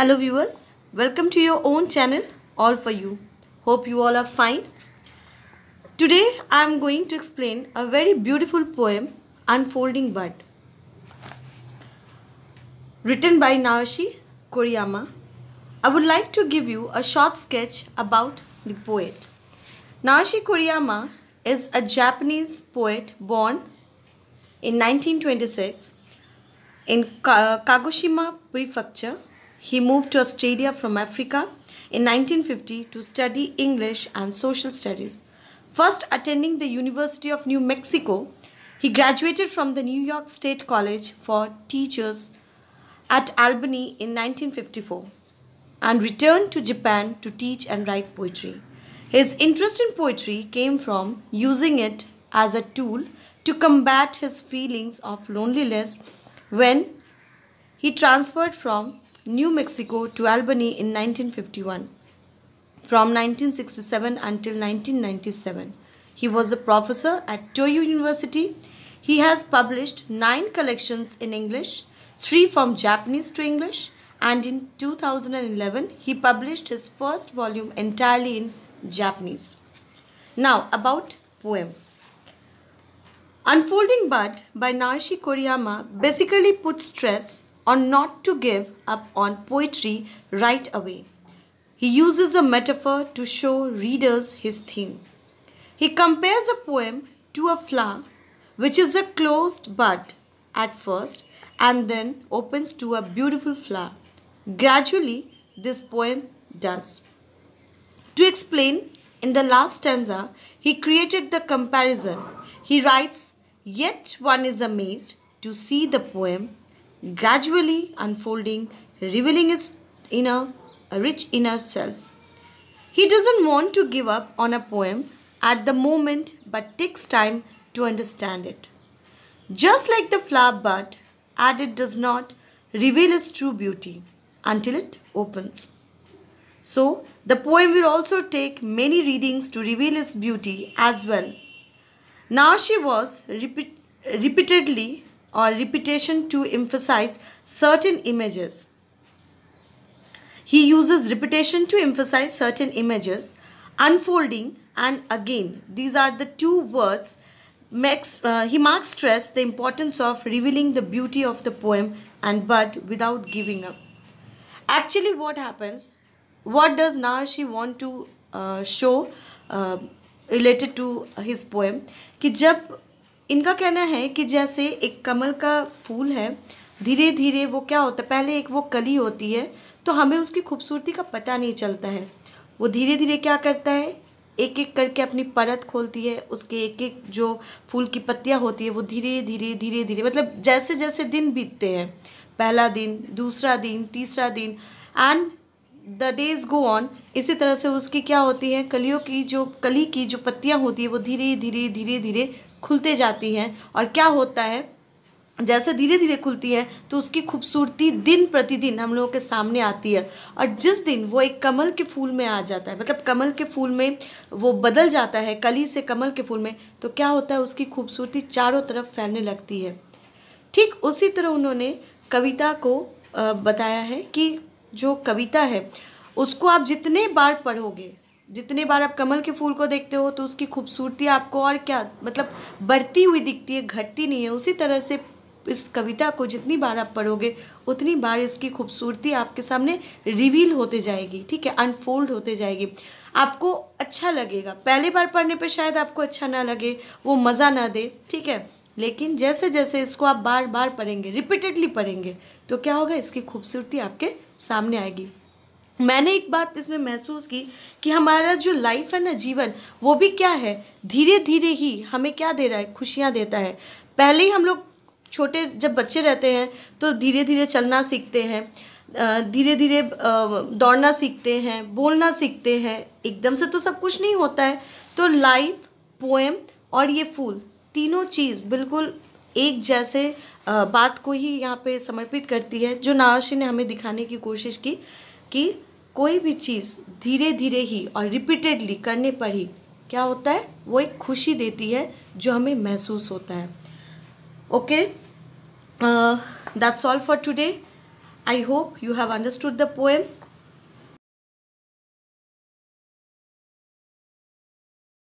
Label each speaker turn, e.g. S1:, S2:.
S1: Hello viewers, welcome to your own channel All For You. Hope you all are fine. Today I am going to explain a very beautiful poem Unfolding Bud. Written by Naoshi Koriyama. I would like to give you a short sketch about the poet. Naoshi Koriyama is a Japanese poet born in 1926 in Kagoshima Prefecture he moved to Australia from Africa in 1950 to study English and social studies. First attending the University of New Mexico, he graduated from the New York State College for Teachers at Albany in 1954 and returned to Japan to teach and write poetry. His interest in poetry came from using it as a tool to combat his feelings of loneliness when he transferred from New Mexico to Albany in 1951. From 1967 until 1997, he was a professor at Toyo University. He has published nine collections in English, three from Japanese to English, and in 2011 he published his first volume entirely in Japanese. Now about poem. Unfolding Bud by Naoshi Koriyama basically puts stress or not to give up on poetry right away. He uses a metaphor to show readers his theme. He compares a poem to a flower, which is a closed bud at first and then opens to a beautiful flower. Gradually, this poem does. To explain, in the last stanza, he created the comparison. He writes, Yet one is amazed to see the poem gradually unfolding, revealing his inner, rich inner self. He doesn't want to give up on a poem at the moment but takes time to understand it. Just like the flower bud, it does not reveal its true beauty until it opens. So, the poem will also take many readings to reveal its beauty as well. Now she was repeat, repeatedly or repetition to emphasize certain images. He uses repetition to emphasize certain images. Unfolding and again, these are the two words. Makes, uh, he marks stress the importance of revealing the beauty of the poem and but without giving up. Actually, what happens? What does Nahashi want to uh, show uh, related to his poem? That जब इनका कहना है कि जैसे एक कमल का फूल है धीरे धीरे वो क्या होता है पहले एक वो कली होती है तो हमें उसकी खूबसूरती का पता नहीं चलता है वो धीरे धीरे क्या करता है एक एक करके अपनी परत खोलती है उसके एक एक जो फूल की पत्तियाँ होती है वो धीरे धीरे धीरे धीरे मतलब जैसे जैसे दिन बीतते हैं पहला दिन दूसरा दिन तीसरा दिन and the days go on इसी तरह से उसकी क्या होती है कलियों की जो कली की जो पत्तियाँ होती है वो धीरे धीरे धीरे धीरे खुलते जाती हैं और क्या होता है जैसे धीरे धीरे खुलती है तो उसकी खूबसूरती दिन प्रतिदिन हम लोगों के सामने आती है और जिस दिन वो एक कमल के फूल में आ जाता है मतलब कमल के फूल में वो बदल जाता है कली से कमल के फूल में तो क्या होता है उसकी खूबसूरती चारों तरफ फैलने लगती है ठीक उसी तरह उन्होंने कविता को बताया है कि जो कविता है उसको आप जितने बार पढ़ोगे जितने बार आप कमल के फूल को देखते हो तो उसकी खूबसूरती आपको और क्या मतलब बढ़ती हुई दिखती है घटती नहीं है उसी तरह से इस कविता को जितनी बार आप पढ़ोगे उतनी बार इसकी खूबसूरती आपके सामने रिवील होते जाएगी ठीक है अनफोल्ड होते जाएगी आपको अच्छा लगेगा पहले बार पढ़ने पर शायद आपको अच्छा ना लगे वो मज़ा ना दे ठीक है लेकिन जैसे जैसे इसको आप बार बार पढ़ेंगे रिपीटेडली पढ़ेंगे तो क्या होगा इसकी खूबसूरती आपके सामने आएगी मैंने एक बात इसमें महसूस की कि हमारा जो लाइफ है ना जीवन वो भी क्या है धीरे धीरे ही हमें क्या दे रहा है खुशियाँ देता है पहले ही हम लोग छोटे जब बच्चे रहते हैं तो धीरे धीरे चलना सीखते हैं धीरे धीरे दौड़ना सीखते हैं बोलना सीखते हैं एकदम से तो सब कुछ नहीं होता है तो लाइफ पोएम और ये फूल तीनों चीज़ बिल्कुल एक जैसे बात को ही यहाँ पे समर्पित करती है जो नावाशी ने हमें दिखाने की कोशिश की कि कोई भी चीज़ धीरे धीरे ही और रिपीटेडली करने पर ही क्या होता है वो एक खुशी देती है जो हमें महसूस होता है okay that's all for today I hope you have understood the poem